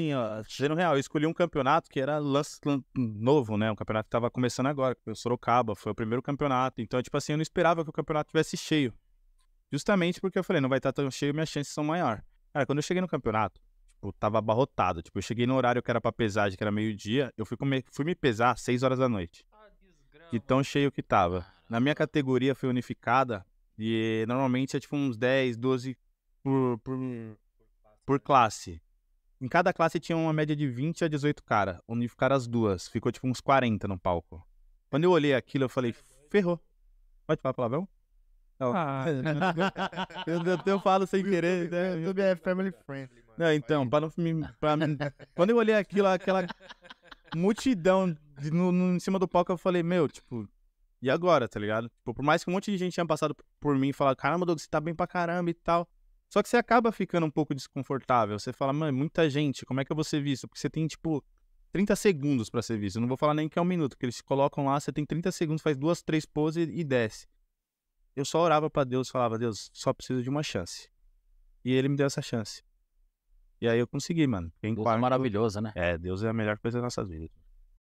assim, ó, sendo real, eu escolhi um campeonato que era lance, hum, novo, né? Um campeonato que tava começando agora, o Sorocaba, foi o primeiro campeonato. Então, tipo assim, eu não esperava que o campeonato tivesse cheio. Justamente porque eu falei, não vai estar tá tão cheio, minhas chances são maior. Cara, quando eu cheguei no campeonato, tipo, tava abarrotado. Tipo, eu cheguei no horário que era pra pesagem, que era meio-dia, eu fui, comer, fui me pesar às 6 horas da noite. Ah, de tão cheio que tava. Na minha categoria foi unificada, e normalmente é tipo uns 10, 12 por, por, por classe. Em cada classe tinha uma média de 20 a 18 cara. Unificaram as duas. Ficou tipo uns 40 no palco. Quando eu olhei aquilo, eu falei, ferrou. Pode falar palavrão? Não. Ah. eu, eu, eu, falo sem querer. Né? YouTube é family friendly, mano. Não, então, pra não pra mim, Quando eu olhei aquilo, aquela multidão de, no, no, em cima do palco, eu falei, meu, tipo, e agora, tá ligado? Tipo, por mais que um monte de gente tenha passado por mim e falado, caramba, Doug, você tá bem pra caramba e tal. Só que você acaba ficando um pouco desconfortável. Você fala, mano, é muita gente, como é que eu vou ser visto? Porque você tem, tipo, 30 segundos para ser visto. Eu não vou falar nem que é um minuto, que eles colocam lá, você tem 30 segundos, faz duas, três poses e desce. Eu só orava para Deus, falava, Deus, só preciso de uma chance. E ele me deu essa chance. E aí eu consegui, mano. Em Deus é quarto, maravilhoso, né? É, Deus é a melhor coisa das nossas vidas.